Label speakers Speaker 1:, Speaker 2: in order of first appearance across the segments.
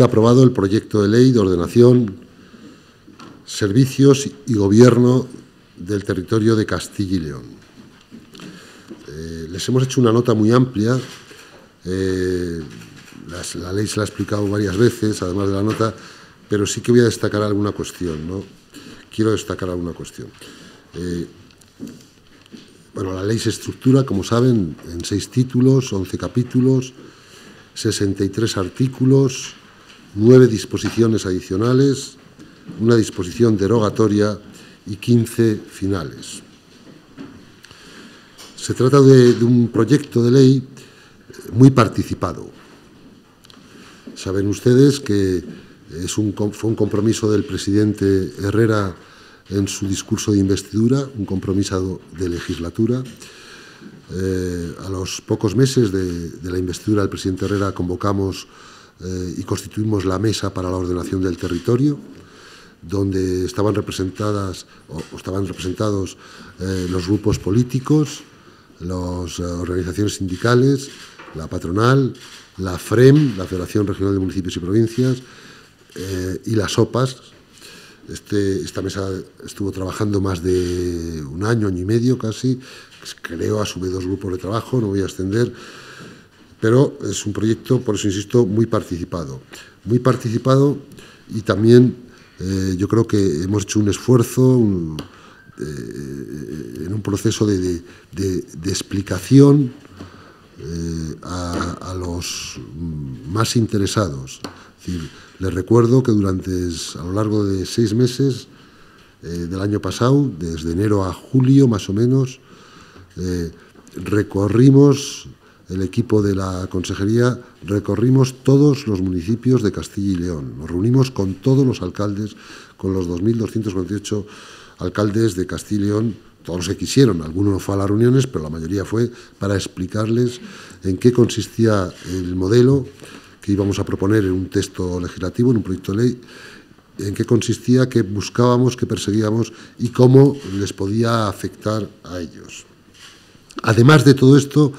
Speaker 1: ha aprobado el proyecto de ley de ordenación, servicios y gobierno del territorio de Castilla y León. Eh, les hemos hecho una nota muy amplia. Eh, la ley se la ha explicado varias veces, además de la nota, pero sí que voy a destacar alguna cuestión. ¿no? Quiero destacar alguna cuestión. Eh, bueno, la ley se estructura, como saben, en seis títulos, once capítulos, 63 artículos, nueve disposiciones adicionales, una disposición derogatoria y quince finales. Se trata de, un proyecto de ley muy participado. Saben ustedes que es fue un compromiso del presidente Herrera en su discurso de investidura, un compromiso de legislatura. Eh, a los pocos meses de, la investidura del presidente Herrera convocamos eh, y constituimos la mesa para la ordenación del territorio, donde estaban representadas o, estaban representados eh, los grupos políticos, las eh, organizaciones sindicales, la patronal, la FREM, la Federación Regional de Municipios y Provincias, y las OPAS. Este, esta mesa estuvo trabajando más de un año, año y medio casi. Creo vez dos grupos de trabajo, no voy a extender pero es un proyecto, por eso insisto, muy participado. Muy participado y también eh, yo creo que hemos hecho un esfuerzo eh, en un proceso de, explicación eh, a, los más interesados. les recuerdo que durante a lo largo de seis meses del año pasado, desde enero a julio más o menos, recorrimos el equipo de la Consejería recorrimos todos los municipios de Castilla y León. Nos reunimos con todos los alcaldes, con los 2.248 alcaldes de Castilla y León. Todos los que quisieron, algunos no fue a las reuniones, pero la mayoría fue para explicarles en qué consistía el modelo que íbamos a proponer en un texto legislativo, en un proyecto de ley, en qué consistía, qué buscábamos, qué perseguíamos y cómo les podía afectar a ellos. Además de todo esto,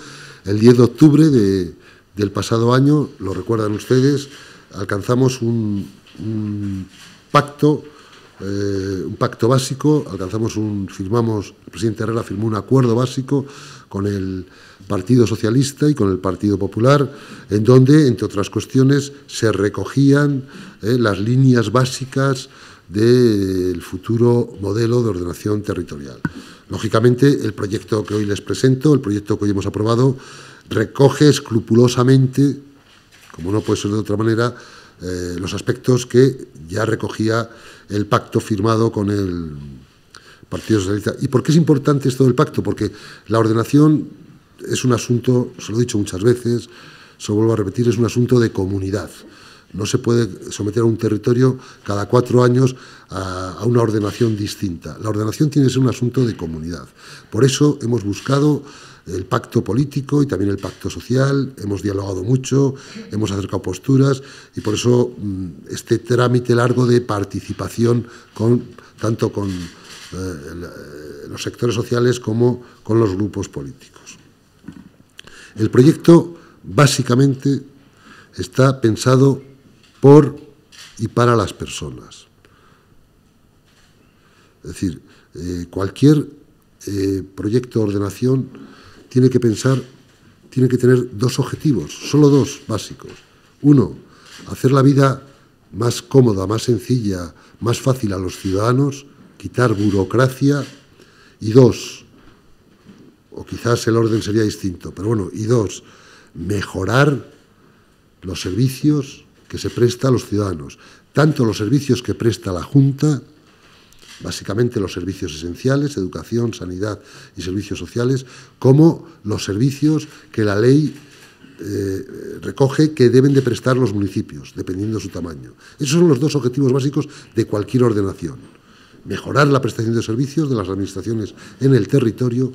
Speaker 1: el 10 de octubre del pasado año, lo recuerdan ustedes, alcanzamos un, pacto, eh, un pacto básico, alcanzamos un, firmamos, el presidente Herrera firmó un acuerdo básico con el Partido Socialista y con el Partido Popular, en donde, entre otras cuestiones, se recogían eh, las líneas básicas del futuro modelo de ordenación territorial. Lógicamente, el proyecto que hoy les presento, el proyecto que hoy hemos aprobado, recoge escrupulosamente, como no puede ser de otra manera, eh, los aspectos que ya recogía el pacto firmado con el Partido Socialista. ¿Y por qué es importante esto del pacto? Porque la ordenación es un asunto, se lo he dicho muchas veces, se lo vuelvo a repetir, es un asunto de comunidad. No se puede someter a un territorio cada cuatro años a, una ordenación distinta. La ordenación tiene que ser un asunto de comunidad. Por eso hemos buscado el pacto político y también el pacto social, hemos dialogado mucho, hemos acercado posturas y por eso mm, este trámite largo de participación con, tanto con eh, eh, los sectores sociales como con los grupos políticos. El proyecto básicamente está pensado por y para las personas. Es decir, eh, cualquier eh, proyecto de ordenación tiene que pensar, tiene que tener dos objetivos, solo dos básicos. Uno, hacer la vida más cómoda, más sencilla, más fácil a los ciudadanos, quitar burocracia. Y dos, o quizás el orden sería distinto, pero bueno, y dos, mejorar los servicios que se presta a los ciudadanos, tanto los servicios que presta la Junta, básicamente los servicios esenciales, educación, sanidad y servicios sociales, como los servicios que la ley eh, recoge que deben de prestar los municipios, dependiendo de su tamaño. Esos son los dos objetivos básicos de cualquier ordenación. Mejorar la prestación de servicios de las administraciones en el territorio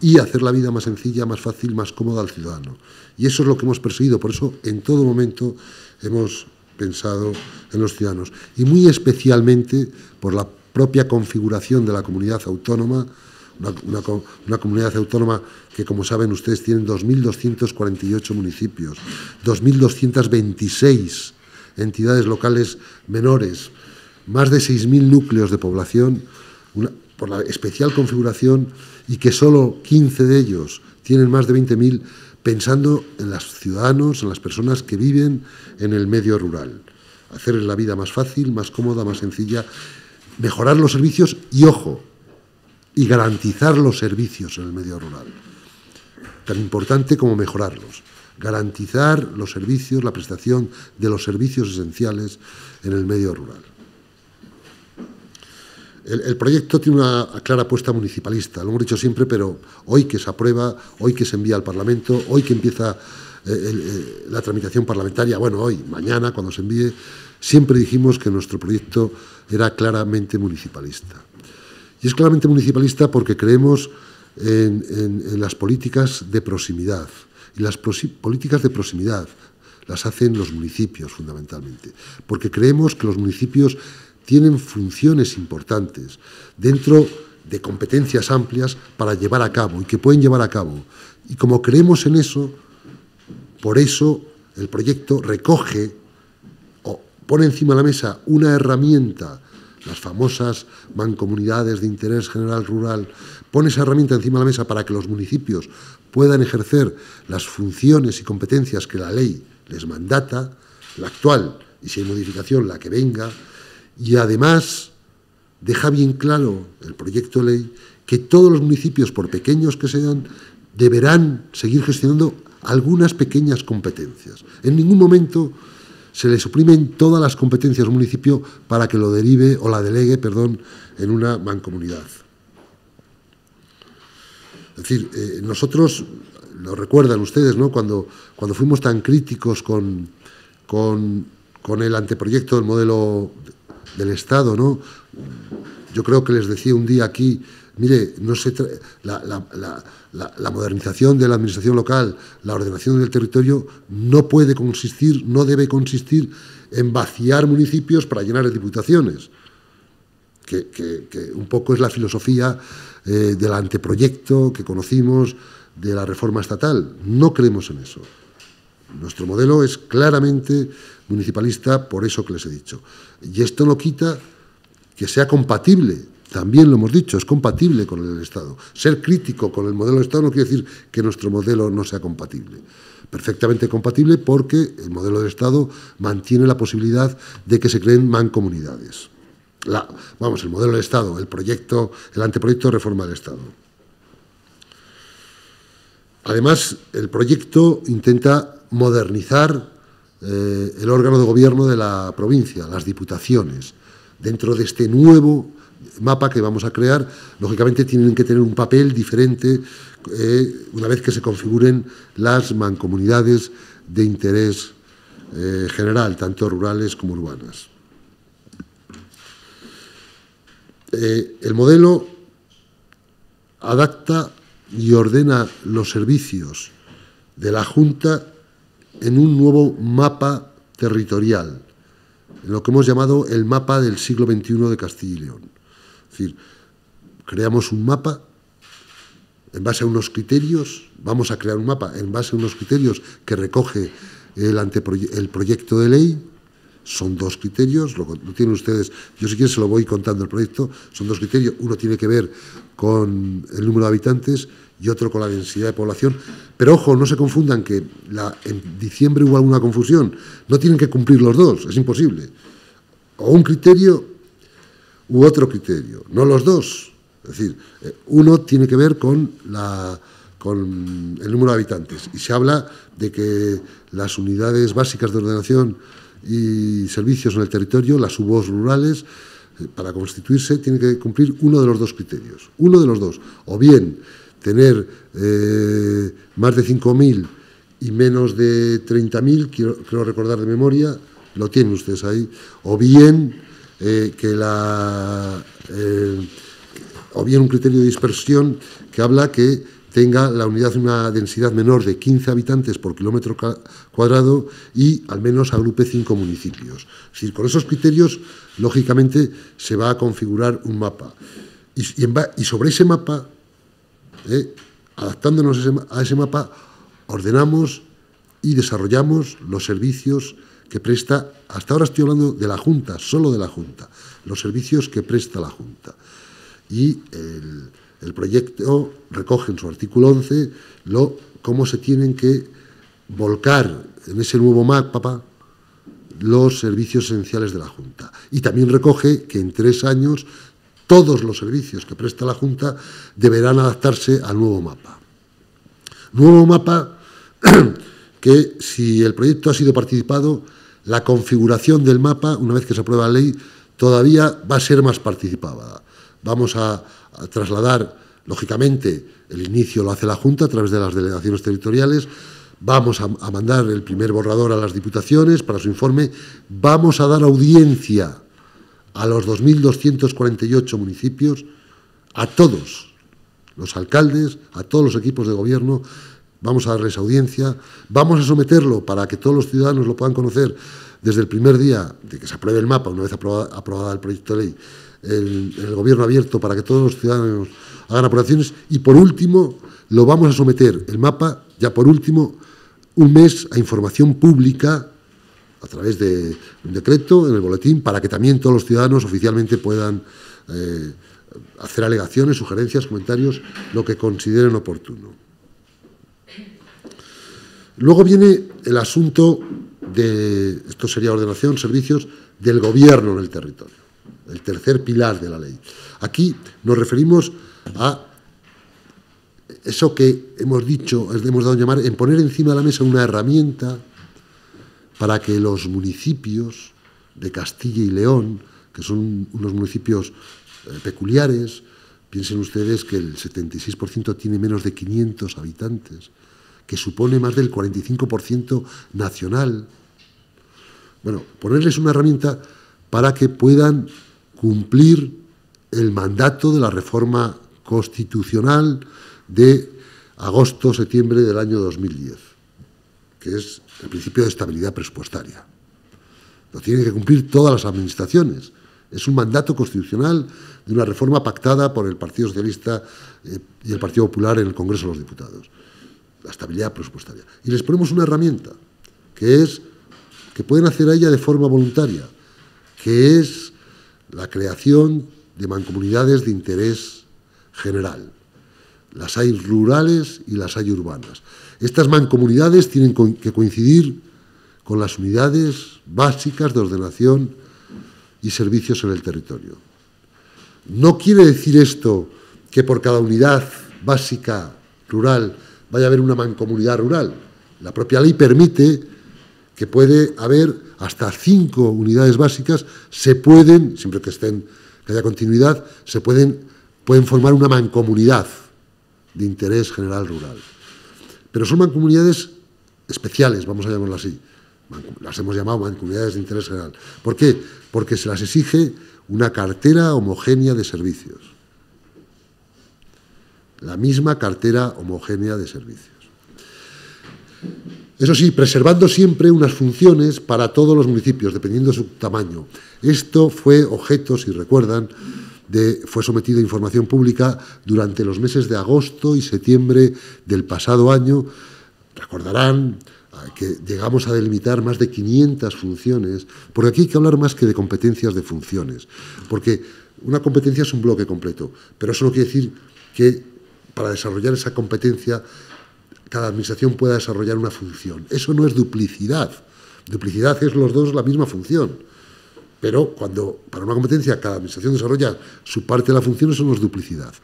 Speaker 1: y hacer la vida más sencilla, más fácil, más cómoda al ciudadano. Y eso es lo que hemos perseguido, por eso en todo momento hemos pensado en los ciudadanos. Y muy especialmente por la propia configuración de la comunidad autónoma, una, una, comunidad autónoma que, como saben ustedes, tiene 2.248 municipios, 2.226 entidades locales menores, más de 6.000 núcleos de población, por la especial configuración y que solo 15 de ellos tienen más de 20.000 pensando en los ciudadanos, en las personas que viven en el medio rural. Hacerles la vida más fácil, más cómoda, más sencilla, mejorar los servicios y, ojo, y garantizar los servicios en el medio rural. Tan importante como mejorarlos. Garantizar los servicios, la prestación de los servicios esenciales en el medio rural. El, proyecto tiene una clara apuesta municipalista, lo hemos dicho siempre, pero hoy que se aprueba, hoy que se envía al Parlamento, hoy que empieza eh, eh, la tramitación parlamentaria, bueno, hoy, mañana, cuando se envíe, siempre dijimos que nuestro proyecto era claramente municipalista. Y es claramente municipalista porque creemos en las políticas de proximidad. Y las políticas de proximidad las hacen los municipios fundamentalmente, porque creemos que los municipios tienen funciones importantes dentro de competencias amplias para llevar a cabo y que pueden llevar a cabo. Y como creemos en eso, por eso el proyecto recoge o pone encima de la mesa una herramienta, las famosas mancomunidades de interés general rural, pone esa herramienta encima de la mesa para que los municipios puedan ejercer las funciones y competencias que la ley les mandata, la actual, y si hay modificación, la que venga, y además deja bien claro el proyecto de ley que todos los municipios, por pequeños que sean, deberán seguir gestionando algunas pequeñas competencias. En ningún momento se le suprimen todas las competencias al municipio para que lo derive o la delegue, perdón, en una mancomunidad. Es decir, eh, nosotros, lo recuerdan ustedes, ¿no? Cuando, cuando fuimos tan críticos con, con, con el anteproyecto del modelo del Estado, ¿no? Yo creo que les decía un día aquí, mire, no la, modernización de la administración local, la ordenación del territorio, no puede consistir, no debe consistir en vaciar municipios para llenar de diputaciones, que, un poco es la filosofía eh, del anteproyecto que conocimos de la reforma estatal. No creemos en eso. Nuestro modelo es claramente municipalista por eso que les he dicho. Y esto no quita que sea compatible, también lo hemos dicho, es compatible con el Estado. Ser crítico con el modelo del Estado no quiere decir que nuestro modelo no sea compatible. Perfectamente compatible porque el modelo del Estado mantiene la posibilidad de que se creen mancomunidades. La, vamos, el modelo del Estado, el proyecto, el anteproyecto de reforma del Estado. Además, el proyecto intenta modernizar eh, el órgano de gobierno de la provincia, las diputaciones. Dentro de este nuevo mapa que vamos a crear, lógicamente tienen que tener un papel diferente eh, una vez que se configuren las mancomunidades de interés eh, general, tanto rurales como urbanas. el modelo adapta y ordena los servicios de la Junta en un nuevo mapa territorial, en lo que hemos llamado el mapa del siglo XXI de Castilla y León. Es decir, creamos un mapa en base a unos criterios, vamos a crear un mapa en base a unos criterios que recoge el, el proyecto de ley, son dos criterios, lo, tienen ustedes, yo si quieren se lo voy contando el proyecto, son dos criterios, uno tiene que ver con el número de habitantes y otro con la densidad de población. Pero ojo, no se confundan que la, en diciembre hubo alguna confusión. No tienen que cumplir los dos, es imposible. O un criterio u otro criterio, no los dos. Es decir, eh, uno tiene que ver con, la, con el número de habitantes y se habla de que las unidades básicas de ordenación y servicios en el territorio, las UBOs rurales, eh, para constituirse, tiene que cumplir uno de los dos criterios. Uno de los dos. O bien tener eh, más de 5.000 y menos de 30.000, quiero, creo recordar de memoria, lo tienen ustedes ahí. O bien eh, que la. o bien un criterio de dispersión que habla que tenga la unidad una densidad menor de 15 habitantes por kilómetro cuadrado y al menos agrupe cinco municipios. Es decir, con esos criterios, lógicamente, se va a configurar un mapa. Y, sobre ese mapa, ¿eh? adaptándonos a ese, a ese mapa, ordenamos y desarrollamos los servicios que presta, hasta ahora estoy hablando de la Junta, solo de la Junta, los servicios que presta la Junta. Y el, el proyecto recoge en su artículo 11 cómo se tienen que volcar en ese nuevo mapa los servicios esenciales de la Junta. Y también recoge que en tres años todos los servicios que presta la Junta deberán adaptarse al nuevo mapa. Nuevo mapa que, si el proyecto ha sido participado, la configuración del mapa, una vez que se aprueba la ley, todavía va a ser más participada. Vamos a, trasladar, lógicamente, el inicio lo hace la Junta a través de las delegaciones territoriales, vamos a, mandar el primer borrador a las diputaciones para su informe, vamos a dar audiencia a los 2.248 municipios, a todos los alcaldes, a todos los equipos de gobierno, vamos a darles audiencia, vamos a someterlo para que todos los ciudadanos lo puedan conocer desde el primer día de que se apruebe el mapa, una vez aprobada el proyecto de ley, el, el gobierno abierto para que todos los ciudadanos hagan aportaciones. Y por último, lo vamos a someter, el mapa, ya por último, un mes a información pública a través de un decreto en el boletín para que también todos los ciudadanos oficialmente puedan eh, hacer alegaciones, sugerencias, comentarios, lo que consideren oportuno. Luego viene el asunto de, esto sería ordenación, servicios, del gobierno en el territorio el tercer pilar de la ley. Aquí nos referimos a eso que hemos dicho, hemos dado a llamar, en poner encima de la mesa una herramienta para que los municipios de Castilla y León, que son unos municipios eh, peculiares, piensen ustedes que el 76% tiene menos de 500 habitantes, que supone más del 45% nacional. Bueno, ponerles una herramienta para que puedan cumplir el mandato de la reforma constitucional de agosto-septiembre del año 2010, que es el principio de estabilidad presupuestaria. Lo tienen que cumplir todas las administraciones. Es un mandato constitucional de una reforma pactada por el Partido Socialista eh, y el Partido Popular en el Congreso de los Diputados. La estabilidad presupuestaria. Y les ponemos una herramienta, que es que pueden hacer ella de forma voluntaria, que es la creación de mancomunidades de interés general. Las hay rurales y las hay urbanas. Estas mancomunidades tienen que coincidir con las unidades básicas de ordenación y servicios en el territorio. No quiere decir esto que por cada unidad básica rural vaya a haber una mancomunidad rural. La propia ley permite que puede haber hasta cinco unidades básicas se pueden, siempre que estén, haya continuidad, se pueden, pueden formar una mancomunidad de interés general rural. Pero son mancomunidades especiales, vamos a llamarlas así. Las hemos llamado mancomunidades de interés general. ¿Por qué? Porque se las exige una cartera homogénea de servicios. La misma cartera homogénea de servicios. Eso sí, preservando siempre unas funciones para todos los municipios, dependiendo de su tamaño. Esto fue objeto, si recuerdan, de, fue sometido a información pública durante los meses de agosto y septiembre del pasado año. Recordarán eh, que llegamos a delimitar más de 500 funciones, porque aquí hay que hablar más que de competencias de funciones, porque una competencia es un bloque completo, pero eso no quiere decir que para desarrollar esa competencia cada administración pueda desarrollar una función. Eso no es duplicidad. Duplicidad es los dos la misma función. Pero cuando para una competencia cada administración desarrolla su parte de la función, eso no es duplicidad.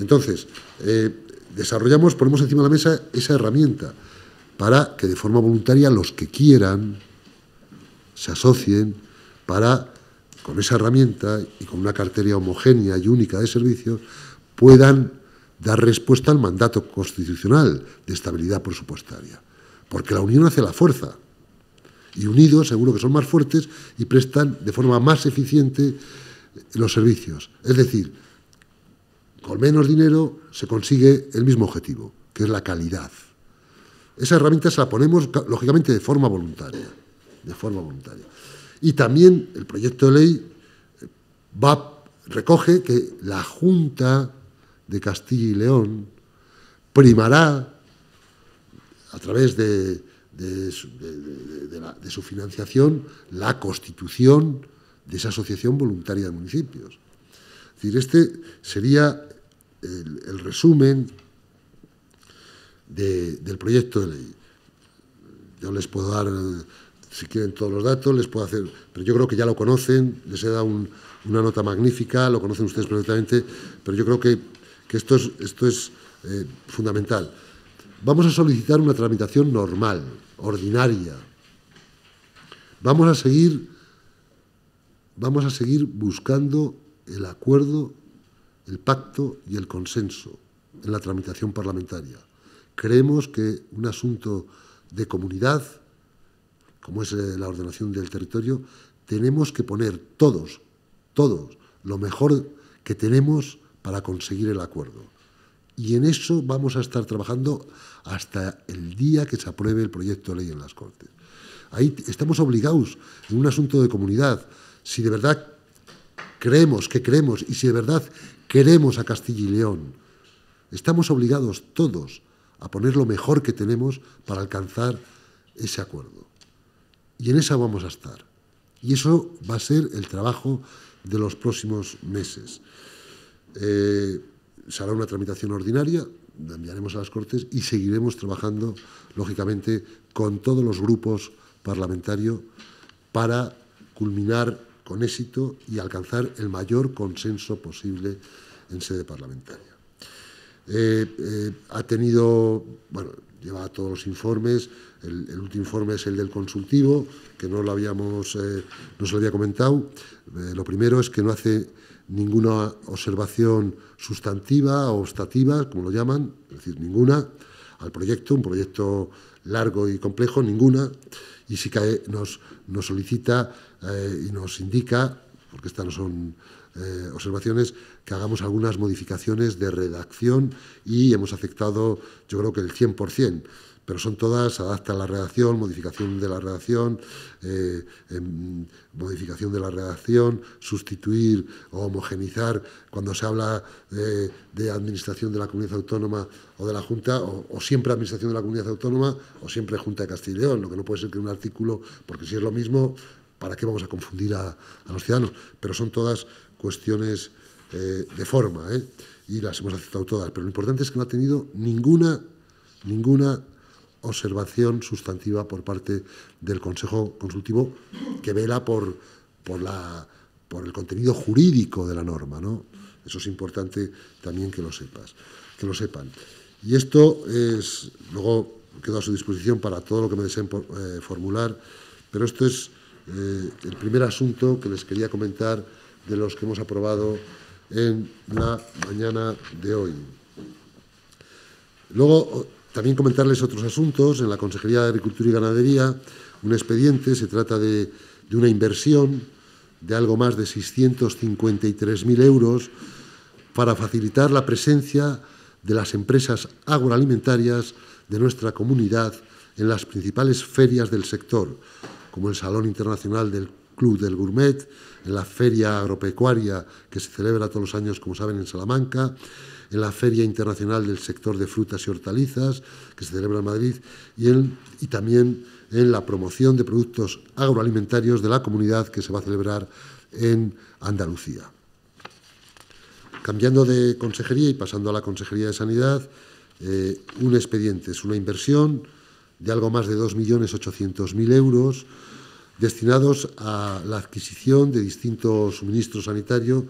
Speaker 1: Entonces, eh, desarrollamos, ponemos encima de la mesa esa herramienta para que de forma voluntaria los que quieran se asocien para, con esa herramienta y con una cartera homogénea y única de servicios, puedan dar respuesta al mandato constitucional de estabilidad presupuestaria, porque la unión hace la fuerza. Y unidos seguro que son más fuertes y prestan de forma más eficiente los servicios. Es decir, con menos dinero se consigue el mismo objetivo, que es la calidad. Esa herramienta se la ponemos, lógicamente, de forma voluntaria. De forma voluntaria. Y también el proyecto de ley va, recoge que la Junta de Castilla y León primará a través de, de, su financiación la constitución de esa asociación voluntaria de municipios. Es decir, este sería el, resumen del proyecto de ley. Yo les puedo dar, si quieren, todos los datos, les puedo hacer, pero yo creo que ya lo conocen, les he dado una nota magnífica, lo conocen ustedes perfectamente, pero yo creo que que esto es, esto es eh, fundamental. Vamos a solicitar una tramitación normal, ordinaria. Vamos a seguir, vamos a seguir buscando el acuerdo, el pacto y el consenso en la tramitación parlamentaria. Creemos que un asunto de comunidad, como es eh, la ordenación del territorio, tenemos que poner todos, todos, lo mejor que tenemos para conseguir el acuerdo. Y en eso vamos a estar trabajando hasta el día que se apruebe el proyecto de ley en las Cortes. Ahí estamos obligados en un asunto de comunidad. Si de verdad creemos que creemos y si de verdad queremos a Castilla y León, estamos obligados todos a poner lo mejor que tenemos para alcanzar ese acuerdo. Y en eso vamos a estar. Y eso va a ser el trabajo de los próximos meses eh, una tramitación ordinaria, la enviaremos a las Cortes y seguiremos trabajando, lógicamente, con todos los grupos parlamentarios para culminar con éxito y alcanzar el mayor consenso posible en sede parlamentaria. Eh, eh, ha tenido, bueno, lleva todos los informes, el, último informe es el del consultivo, que no lo habíamos, eh, se lo había comentado. Eh, lo primero es que no hace ninguna observación sustantiva o obstativa, como lo llaman, es decir, ninguna, al proyecto, un proyecto largo y complejo, ninguna, y sí que nos, nos solicita eh, y nos indica, porque estas no son observaciones, que hagamos algunas modificaciones de redacción y hemos aceptado, yo creo que el 100% pero son todas, adapta la redacción, modificación de la redacción, eh, em, modificación de la redacción, sustituir o homogenizar cuando se habla de, administración de la comunidad autónoma o de la Junta, o, siempre administración de la comunidad autónoma o siempre Junta de Castilla y León, lo que no puede ser que un artículo, porque si es lo mismo, ¿para qué vamos a confundir a, los ciudadanos? Pero son todas cuestiones eh, de forma, ¿eh? y las hemos aceptado todas, pero lo importante es que no ha tenido ninguna, ninguna observación sustantiva por parte del Consejo Consultivo que vela por, por, la, por el contenido jurídico de la norma. ¿no? Eso es importante también que lo sepas, que lo sepan. Y esto es, luego quedo a su disposición para todo lo que me deseen eh, formular, pero esto es eh, el primer asunto que les quería comentar de los que hemos aprobado en la mañana de hoy. Luego, también comentarles otros asuntos. En la Consejería de Agricultura y Ganadería, un expediente, se trata de, una inversión de algo más de 653.000 euros para facilitar la presencia de las empresas agroalimentarias de nuestra comunidad en las principales ferias del sector, como el Salón Internacional del Club del Gourmet, en la Feria Agropecuaria que se celebra todos los años, como saben, en Salamanca, en la Feria Internacional del Sector de Frutas y Hortalizas, que se celebra en Madrid, y, también en la promoción de productos agroalimentarios de la comunidad, que se va a celebrar en Andalucía. Cambiando de consejería y pasando a la Consejería de Sanidad, eh, un expediente es una inversión de algo más de 2.800.000 euros destinados a la adquisición de distintos suministros sanitarios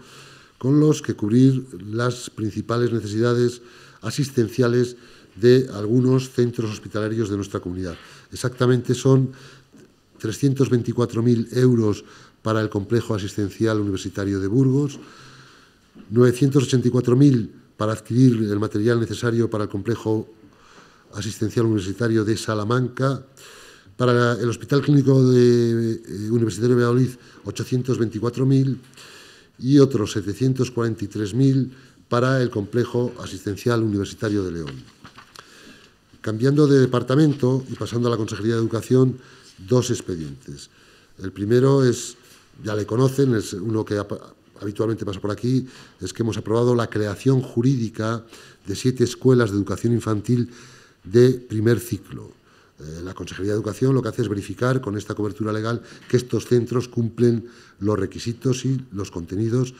Speaker 1: con los que cubrir las principales necesidades asistenciales de algunos centros hospitalarios de nuestra comunidad. Exactamente son 324.000 euros para el complejo asistencial universitario de Burgos, 984.000 para adquirir el material necesario para el complejo asistencial universitario de Salamanca, para el Hospital Clínico de, eh, Universitario de Valladolid 824.000, y otros 743.000 para el Complejo Asistencial Universitario de León. Cambiando de departamento y pasando a la Consejería de Educación, dos expedientes. El primero es, ya le conocen, es uno que habitualmente pasa por aquí, es que hemos aprobado la creación jurídica de siete escuelas de educación infantil de primer ciclo. Eh, la Consejería de Educación lo que hace es verificar con esta cobertura legal que estos centros cumplen los requisitos y los contenidos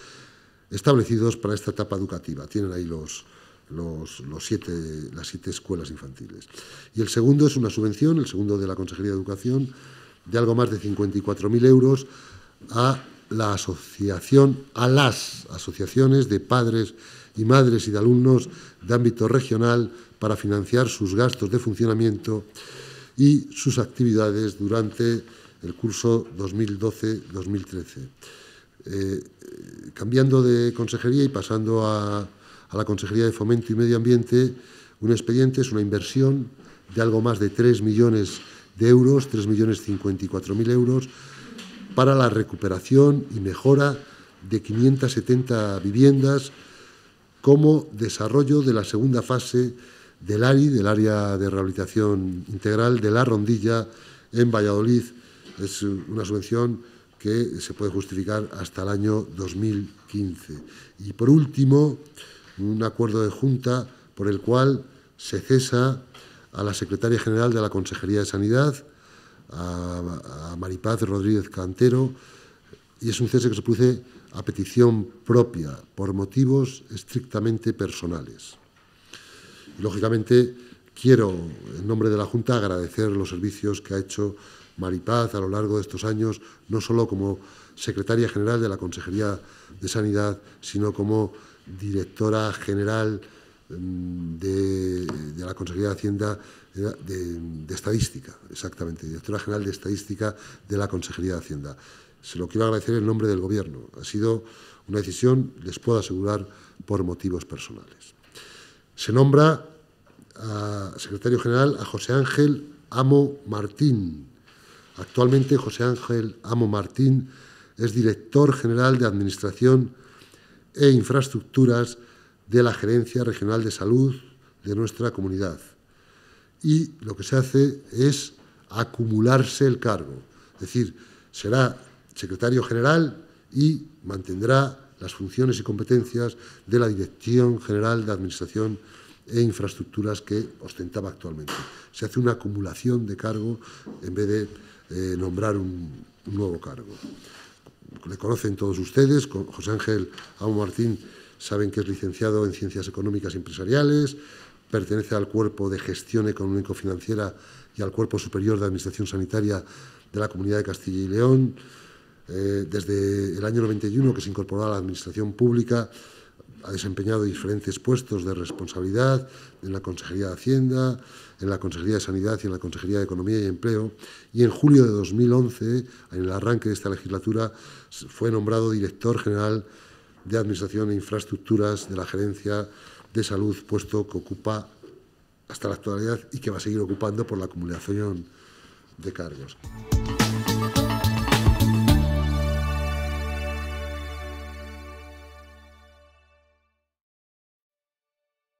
Speaker 1: establecidos para esta etapa educativa. Tienen ahí los, los, siete, las siete escuelas infantiles. Y el segundo es una subvención, el segundo de la Consejería de Educación, de algo más de 54.000 euros a la asociación, a las asociaciones de padres y madres y de alumnos de ámbito regional para financiar sus gastos de funcionamiento y sus actividades durante el curso 2012-2013. Eh, cambiando de consejería y pasando a, a, la Consejería de Fomento y Medio Ambiente, un expediente es una inversión de algo más de 3 millones de euros, 3.054.000 euros, para la recuperación y mejora de 570 viviendas como desarrollo de la segunda fase del Área de Rehabilitación Integral de la Rondilla en Valladolid. Es una subvención que se puede justificar hasta el año 2015. Y por último, un acuerdo de junta por el cual se cesa a la secretaria general de la Consejería de Sanidad, a Maripaz Rodríguez Cantero, y es un cese que se produce a petición propia, por motivos estrictamente personales lógicamente, quiero, en nombre de la Junta, agradecer los servicios que ha hecho Maripaz a lo largo de estos años, no solo como secretaria general de la Consejería de Sanidad, sino como directora general mm, de, la Consejería de Hacienda eh, de, Estadística, exactamente, directora general de Estadística de la Consejería de Hacienda. Se lo quiero agradecer en nombre del Gobierno. Ha sido una decisión, les puedo asegurar, por motivos personales. Se nombra secretario general a José Ángel Amo Martín. Actualmente José Ángel Amo Martín es director general de Administración e Infraestructuras de la Gerencia Regional de Salud de nuestra comunidad. Y lo que se hace es acumularse el cargo, es decir, será secretario general y mantendrá las funciones y competencias de la Dirección General de Administración e Infraestructuras que ostentaba actualmente. Se hace una acumulación de cargo en vez de eh, nombrar un, nuevo cargo. Le conocen todos ustedes, José Ángel Amo Martín saben que es licenciado en Ciencias Económicas y Empresariales, pertenece al Cuerpo de Gestión Económico-Financiera y al Cuerpo Superior de Administración Sanitaria de la Comunidad de Castilla y León, eh, desde el año 91 que se incorporó a la Administración Pública, ha desempeñado diferentes puestos de responsabilidad en la Consejería de Hacienda, en la Consejería de Sanidad y en la Consejería de Economía y Empleo. Y en julio de 2011, en el arranque de esta legislatura, fue nombrado director general de Administración e Infraestructuras de la Gerencia de Salud, puesto que ocupa hasta la actualidad y que va a seguir ocupando por la acumulación de cargos.